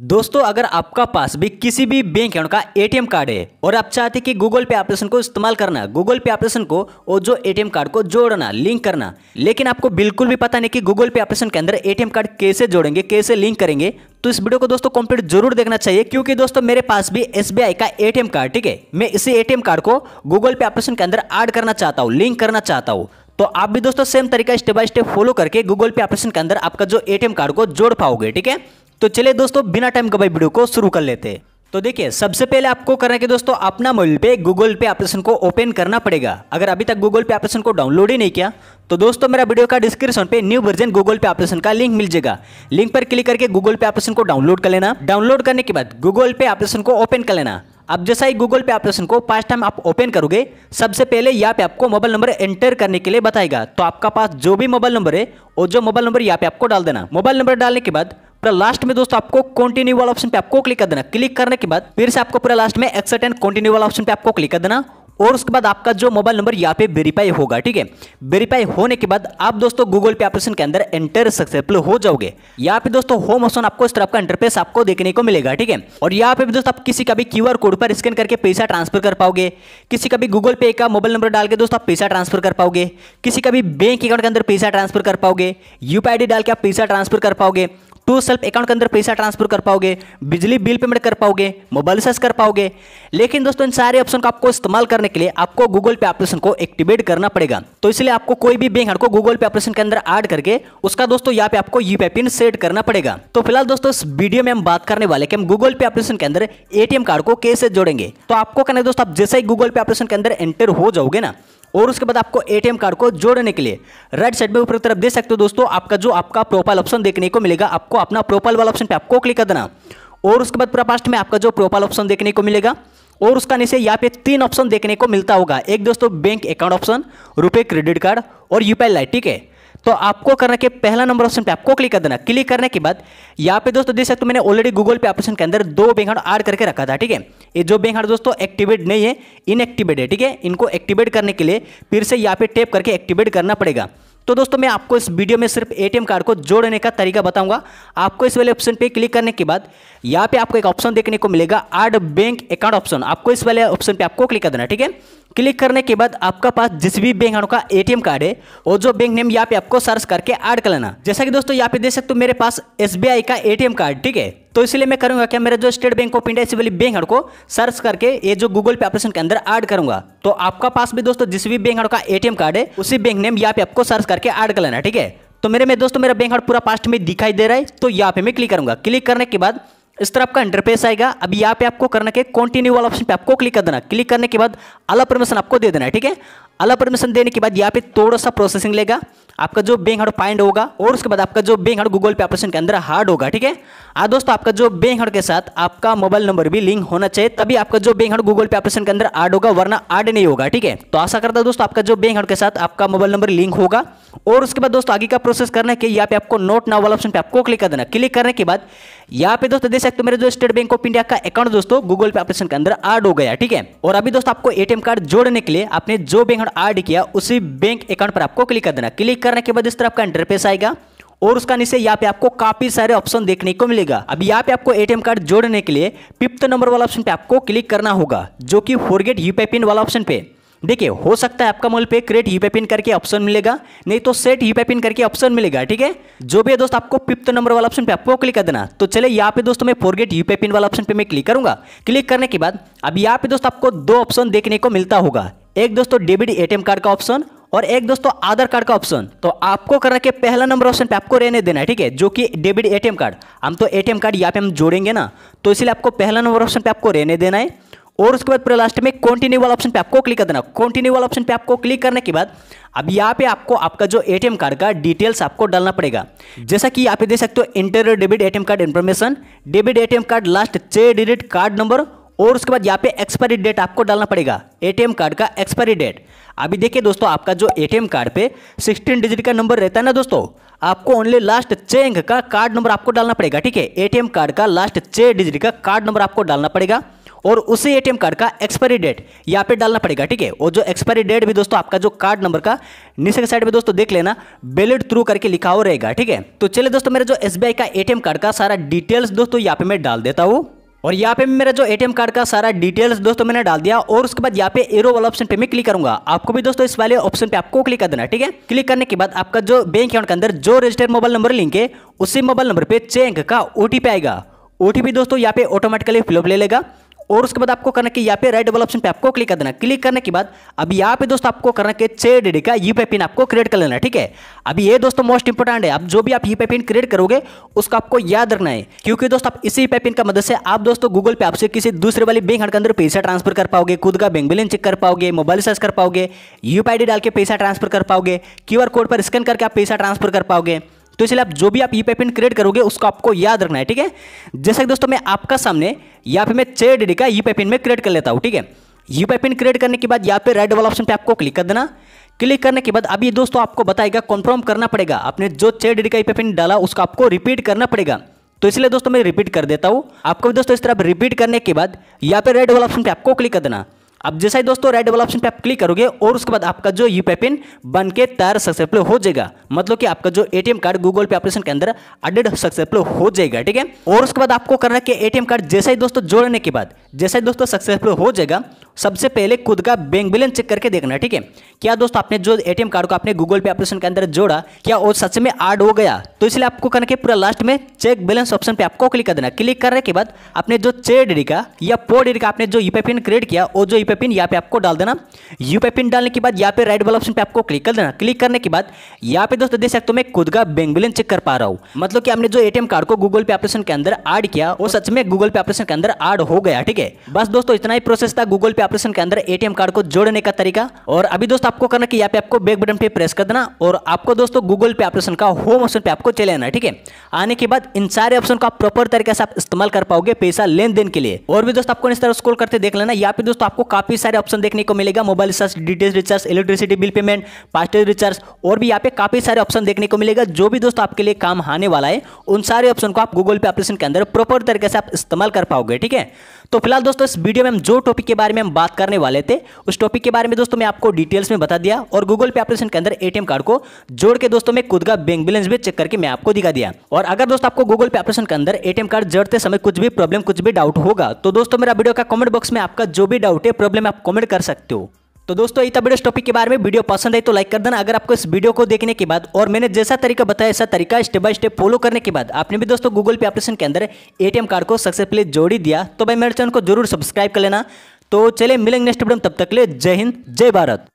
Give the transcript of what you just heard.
दोस्तों अगर आपका पास भी किसी भी बैंक अकाउंट का एटीएम कार्ड है और आप चाहते कि गूगल पे ऑपरेशन को इस्तेमाल करना गूगल पे ऑपरेशन को और जो एटीएम कार्ड को जोड़ना लिंक करना लेकिन आपको बिल्कुल भी पता नहीं कि गूगल पे ऑपरेशन के अंदर एटीएम कार्ड कैसे जोड़ेंगे कैसे लिंक करेंगे तो इस वीडियो को दोस्तों कंप्लीट जरूर देखना चाहिए क्योंकि दोस्तों मेरे पास भी एसबीआई का एटीएम कार्ड ठीक है मैं इसी एटीएम कार्ड को गूगल पे ऑपरेशन के अंदर एड करना चाहता हूँ लिंक करना चाहता हूँ तो आप भी दोस्तों सेम तरीका स्टेप बाय स्टेप फॉलो करके गूगल पे ऑपरेशन के अंदर आपका जो एटीएम कार्ड को जोड़ पाओगे ठीक है तो चलिए दोस्तों बिना टाइम कबाई वीडियो को शुरू कर लेते हैं तो देखिए सबसे पहले आपको करना है कि दोस्तों अपना मोबाइल पे गूगल पे ऑपरेशन को ओपन करना पड़ेगा अगर अभी तक गूगल पे ऑपरेशन को डाउनलोड ही नहीं किया तो दोस्तों मेरा वीडियो का डिस्क्रिप्शन पे new version Google pay operation का लिंक मिल जाएगा लिंक पर क्लिक करके गूगल पे ऑपरेशन को डाउनलोड कर लेना डाउनलोड करने के बाद गूगल पे ऑपरेशन को ओपन कर लेना अब जैसा ही गूगल पे ऑपरेशन को पाँच टाइम आप ओपन करोगे सबसे पहले यहाँ पे आपको मोबाइल नंबर एंटर करने के लिए बताएगा तो आपका पास जो भी मोबाइल नंबर है और जो मोबाइल नंबर यहाँ पे आपको डाल देना मोबाइल नंबर डालने के बाद पूरा लास्ट में दोस्तों आपको कंटिन्यू वाला ऑप्शन पे आपको क्लिक कर देना क्लिक करने के बाद फिर से आपको पूरा लास्ट में एक्सेट एंड कंटिन्यू वाला ऑप्शन पे आपको क्लिक कर देना और उसके बाद आपका जो मोबाइल नंबर यहाँ पे वेरीफाई होगा ठीक है वेरीफाई होने के बाद आप दोस्तों गूगल पे ऑपरेशन के अंदर एंटर सक्सेसफुल हो जाओगे यहाँ पे दोस्तों होम ऑप्शन आपको इस तरफ का इंटरफेस आपको देखने को मिलेगा ठीक है और यहाँ पे भी दोस्तों आप किसी का भी क्यू कोड पर स्कैन करके पैसा ट्रांसफर कर पाओगे किसी का भी गूगल पे का मोबाइल नंबर डाल के दोस्तों आप पैसा ट्रांसफर कर पाओगे किसी का भी बैंक अकाउंट के अंदर पैसा ट्रांसफर कर पाओगे डी डाल के आप पैसा ट्रांसफर कर पाओगे टू सेल्फ अकाउंट के अंदर पैसा ट्रांसफर कर पाओगे बिजली बिल पेमेंट कर पाओगे मोबाइल रिचार्ज कर पाओगे लेकिन दोस्तों इन सारे ऑप्शन को आपको इस्तेमाल करने के लिए आपको गूगल पे ऑपरेशन को एक्टिवेट करना पड़ेगा तो इसलिए आपको कोई भी बैंक को गूगल पे ऑपरेशन के अंदर ऐड करके उसका दोस्तों यहाँ पे आपको यूपीआई पिन सेट करना पड़ेगा तो फिलहाल दोस्तों इस वीडियो में हम बात करने वाले कि हम गूगल पे ऑपरेशन के अंदर एटीएम कार्ड को कैसे जोड़ेंगे तो आपको कहना दोस्तों आप जैसे ही गूगल पे ऑपरेशन के अंदर एंटर हो जाओगे ना और उसके बाद आपको एटीएम कार्ड को जोड़ने के लिए राइट साइड में ऊपर की तरफ देख सकते हो दोस्तों आपका जो आपका प्रोफाइल ऑप्शन देखने को मिलेगा आपको अपना प्रोफाइल वाला ऑप्शन पे आपको क्लिक कर देना और उसके बाद पूरा पास्ट में आपका जो प्रोफाइल ऑप्शन देखने को मिलेगा और उसका नीचे यहाँ पे तीन ऑप्शन देखने को मिलता होगा एक दोस्तों बैंक अकाउंट ऑप्शन रुपए क्रेडिट कार्ड और यूपीआई लाइट ठीक है तो आपको करना के पहला नंबर ऑप्शन पे आपको क्लिक कर देना क्लिक करने के बाद यहाँ पे दोस्तों देख सकते हो मैंने ऑलरेडी गूगल पे ऑप्शन के अंदर दो बैंक हार्ड ऐड करके रखा था ठीक है ये जो बैंक दोस्तों एक्टिवेट नहीं है इनएक्टिवेट है ठीक है इनको एक्टिवेट करने के लिए फिर से यहाँ पे टेप करके एक्टिवेट करना पड़ेगा तो दोस्तों मैं आपको इस वीडियो में सिर्फ एटीएम कार्ड को जोड़ने का तरीका बताऊंगा आपको इस वाले ऑप्शन पे क्लिक करने के बाद यहाँ पे आपको एक ऑप्शन देखने को मिलेगा ऐड बैंक अकाउंट ऑप्शन आपको इस वाले ऑप्शन पे आपको क्लिक कर देना ठीक है क्लिक करने के बाद आपका पास जिस भी बैंक अकाउंट का एटीएम कार्ड है और जो बैंक नेम यहाँ पे आपको सर्च करके ऐड कर लेना जैसा कि दोस्तों यहाँ पे देख सकते हो मेरे पास एसबीआई का एटीएम कार्ड ठीक है तो इसलिए मैं करूंगा क्या मेरा जो स्टेट बैंक ऑफ इंडिया वाली बैंक अकाउंट को सर्च करके ये जो गूगल पे ऑपरेशन के अंदर ऐड करूंगा तो आपका पास भी दोस्तों जिस भी बैंक अकाउंट का एटीएम कार्ड है उसी बैंक नेम यहाँ पे आपको सर्च करके ऐड कर लेना ठीक है तो मेरे में दोस्तों मेरा बैंक अकाउंट पूरा पास्ट में दिखाई दे रहा है तो यहाँ पे मैं क्लिक करूंगा क्लिक करने के बाद इस तरह आपका इंटरफेस आएगा अब यहाँ पे आपको करना के कंटिन्यू वाला ऑप्शन पे आपको क्लिक कर देना क्लिक करने के बाद अला परमिशन आपको दे देना है ठीक है अलग परमिशन देने के बाद यहाँ पे थोड़ा सा प्रोसेसिंग लेगा आपका जो बैंक हड पाइंड होगा और उसके बाद आपका जो बैंक हड गूगल पे ऑपरेशन के अंदर हार्ड होगा ठीक है आ हाँ दोस्तों आपका जो बैंक हड के साथ आपका मोबाइल नंबर भी लिंक होना चाहिए तभी आपका जो बैंक हड गूगल पे ऑपरेशन के अंदर हार्ड होगा वरना हार्ड नहीं होगा ठीक है तो आशा करता है दोस्तों आपका जो बैंक हड के साथ आपका मोबाइल नंबर लिंक होगा और उसके बाद दोस्तों आगे का प्रोसेस करना है कि यहाँ पे आपको नोट नाउ वाला ऑप्शन पे आपको क्लिक कर देना क्लिक करने के बाद यहाँ पे दोस्तों देख सकते हो मेरे जो स्टेट बैंक ऑफ इंडिया का अकाउंट दोस्तों गूगल पे ऑपरेशन के अंदर ऐड हो गया ठीक है और अभी दोस्तों आपको एटीएम कार्ड जोड़ने के लिए आपने जो बैंक ऐड किया उसी बैंक अकाउंट पर आपको क्लिक कर देना क्लिक करने के बाद इस तरह आपका इंटरफेस आएगा और उसका नीचे यहाँ पे आपको काफ़ी सारे ऑप्शन देखने को मिलेगा अब यहाँ पे आपको एटीएम कार्ड जोड़ने के लिए फिफ्थ नंबर वाला ऑप्शन पे आपको क्लिक करना होगा जो कि फोरगेट यूपीआई पिन वाला ऑप्शन पे देखिए हो सकता है आपका मोबाइल पे क्रिएट यूपीआई पिन करके ऑप्शन मिलेगा नहीं तो सेट यूपीआई पिन करके ऑप्शन मिलेगा ठीक है जो भी है दोस्त आपको फिफ्थ नंबर वाला ऑप्शन पे आपको क्लिक कर देना तो चले यहाँ पे दोस्तों मैं फोरगेट यूपीआई पिन वाला ऑप्शन पे मैं क्लिक करूंगा क्लिक करने के बाद अब यहाँ पे दोस्त आपको दो ऑप्शन देखने को मिलता होगा एक दोस्तों डेबिट एटीएम कार्ड का ऑप्शन और एक दोस्तों आधार कार्ड का ऑप्शन तो आपको करना के पहला नंबर ऑप्शन पे आपको रहने देना है ठीक है जो कि डेबिट एटीएम कार्ड हम तो एटीएम कार्ड यहाँ पे हम जोड़ेंगे ना तो इसलिए आपको पहला नंबर ऑप्शन पे आपको रहने देना है और उसके बाद पूरा लास्ट में कॉन्टिन्यू वाला ऑप्शन पे आपको क्लिक कर देना कॉन्टिन्यू वाला ऑप्शन पे आपको क्लिक करने के बाद अब यहाँ पे आपको आपका जो एटीएम कार्ड का डिटेल्स आपको डालना पड़ेगा जैसा कि आप पे देख सकते हो enter debit ATM card information debit ATM card last छः डिजिट कार्ड नंबर और उसके बाद यहाँ पे एक्सपायरी डेट आपको डालना पड़ेगा एटीएम कार्ड का एक्सपायरी डेट अभी देखिए दोस्तों आपका जो एटीएम कार्ड पे 16 डिजिट का नंबर रहता है ना दोस्तों आपको ओनली लास्ट छः अंक का कार्ड नंबर आपको डालना पड़ेगा ठीक है एटीएम कार्ड का लास्ट छः डिजिट का कार्ड नंबर आपको डालना पड़ेगा और उसी एटीएम कार्ड का एक्सपायरी डेट यहाँ पे डालना पड़ेगा ठीक है और जो एक्सपायरी डेट भी दोस्तों आपका जो कार्ड नंबर का नीचे के साइड में दोस्तों देख लेना बेलेट थ्रू करके लिखा हो रहेगा ठीक है तो चलिए दोस्तों मेरे जो एसबीआई का एटीएम कार्ड का सारा डिटेल्स दोस्तों यहाँ पे मैं डाल देता हूँ और यहाँ पे मेरा जो एटीएम कार्ड का सारा डिटेल्स दोस्तों मैंने डाल दिया और उसके बाद यहाँ पे एरो वाला ऑप्शन पे मैं क्लिक करूंगा आपको भी दोस्तों इस वाले ऑप्शन पे आपको क्लिक कर देना ठीक है क्लिक करने के बाद आपका जो बैंक अकाउंट के अंदर जो रजिस्टर्ड मोबाइल नंबर लिंक है उसी मोबाइल नंबर पर चेक का ओटीपी आएगा ओटीपी दोस्तों यहाँ पे ऑटोमेटिकली फिलअप ले लेगा और उसके बाद आपको करना कि यहाँ पे राइट डबल ऑप्शन पे आपको क्लिक कर देना क्लिक करने के बाद अभी यहाँ पे दोस्तों आपको करना कि छः डी का यू पिन आपको क्रिएट कर लेना ठीक है अभी ये दोस्तों मोस्ट इंपॉर्टेंट है आप जो भी आप यू पिन क्रिएट करोगे उसको आपको याद रखना है क्योंकि दोस्तों आप इसी पे पिन का मदद से आप दोस्तों गूगल पे आपसे किसी दूसरे वाली बैंक के अंदर पैसा ट्रांसफर कर पाओगे खुद का बैंक बैलेंस चेक कर पाओगे मोबाइल सर्च कर पाओगे यू डाल के पैसा ट्रांसफर कर पाओगे क्यू कोड पर स्कैन करके आप पैसा ट्रांसफर कर पाओगे तो इसलिए आप जो भी आप ई पेपेंट क्रिएट करोगे उसको आपको याद रखना है ठीक है जैसे कि दोस्तों मैं आपका सामने या फिर मैं चेयर डी का ई e पेपेंट में क्रिएट कर लेता हूँ ठीक है यू पेपेंट क्रिएट करने के बाद यहाँ पे रेड वाला ऑप्शन पे आपको क्लिक कर देना क्लिक करने के बाद अभी दोस्तों आपको बताएगा कन्फर्म करना पड़ेगा आपने जो चेयर डी का ई e पेपेंट डाला उसको आपको रिपीट करना पड़ेगा तो इसलिए दोस्तों मैं रिपीट कर देता हूँ आपको भी दोस्तों इस तरह रिपीट करने के बाद यहाँ पे रेड वाला ऑप्शन पर आपको क्लिक कर देना अब जैसा ही दोस्तों रेड वाला ऑप्शन पे आप क्लिक करोगे और उसके बाद आपका जो यू पिन बन के तैयार सक्सेसफुल हो जाएगा मतलब कि आपका जो ATM card Google pay operation के अंदर अडेड सक्सेसफुल हो जाएगा ठीक है और उसके बाद आपको करना कि एटीएम कार्ड जैसा ही दोस्तों जोड़ने के बाद जैसे दोस्तों सक्सेसफुल हो जाएगा सबसे पहले खुद का बैंक बैलेंस चेक करके देखना ठीक है क्या दोस्तों आपने जो एटीएम कार्ड को आपने गूगल पे ऑपरेशन के अंदर जोड़ा क्या वो सच में ऐड हो गया तो इसलिए आपको करना कि पूरा लास्ट में चेक बैलेंस ऑप्शन पे आपको क्लिक कर देना क्लिक करने के बाद आपने जो चे डी का या पो डी का आपने जो यूपी पिन क्रिएट किया वो जो यूपे पिन यहाँ पे आपको डाल देना यूपे पिन डालने के बाद यहाँ पे राइट वाला ऑप्शन पे आपको क्लिक कर देना क्लिक करने के बाद यहाँ पे दोस्तों देख सकते हो मैं खुद का बैंक बैलेंस चेक कर पा रहा हूँ मतलब कि आपने जो एटीएम कार्ड को गूगल पे ऑपरेशन के अंदर एड किया वो सच में गूगल पे ऑपरेशन के अंदर एड हो गया ठीक है है बस दोस्तों इतना ही प्रोसेस था गूगल पे ऑपरेशन के अंदर एटीएम कार्ड को जोड़ने का तरीका और अभी दोस्तों आपको करना कि यहाँ पे आपको बैक बटन पे प्रेस कर देना और आपको दोस्तों गूगल पे ऑपरेशन का होम ऑप्शन पे आपको चले आना ठीक है आने के बाद इन सारे ऑप्शन को आप प्रॉपर तरीके से आप इस्तेमाल कर पाओगे पैसा लेन देन के लिए और भी दोस्तों आपको इस तरह स्कोल करते देख लेना यहाँ पे दोस्तों आपको काफी सारे ऑप्शन देखने को मिलेगा mobile recharge detail recharge electricity bill payment FASTag recharge और भी यहाँ पे काफी सारे ऑप्शन देखने को मिलेगा जो भी दोस्तों आपके लिए काम आने वाला है उन सारे ऑप्शन को आप गूगल पे ऑपरेशन के अंदर प्रॉपर तरीके से आप इस्तेमाल कर पाओगे ठीक है तो फिलहाल दोस्तों इस वीडियो में हम जो टॉपिक के बारे में हम बात करने वाले थे उस टॉपिक के बारे में दोस्तों मैं आपको डिटेल्स में बता दिया और गूगल पे एप्लीकेशन के अंदर एटीएम कार्ड को जोड़ के दोस्तों में खुद का बैंक बैलेंस भी चेक करके मैं आपको दिखा दिया और अगर दोस्तों आपको गूगल पे एप्लीकेशन के अंदर एटीएम कार्ड जोड़ते समय कुछ भी प्रॉब्लम कुछ भी डाउट होगा तो दोस्तों मेरा वीडियो का कमेंट बॉक्स में आपका जो भी डाउट है प्रॉब्लम आप कमेंट कर सकते हो तो दोस्तों इतना बड़े टॉपिक के बारे में वीडियो पसंद है तो लाइक कर देना अगर आपको इस वीडियो को देखने के बाद और मैंने जैसा तरीका बताया ऐसा तरीका स्टेप बाय स्टेप फॉलो करने के बाद आपने भी दोस्तों गूगल पे एप्लीकेशन के अंदर एटीएम कार्ड को सक्सेसफुली जोड़ी दिया तो भाई मेरे चैनल को जरूर सब्सक्राइब कर लेना तो चले मिलेंगे नेक्स्ट वीडियो तब तक ले जय हिंद जय भारत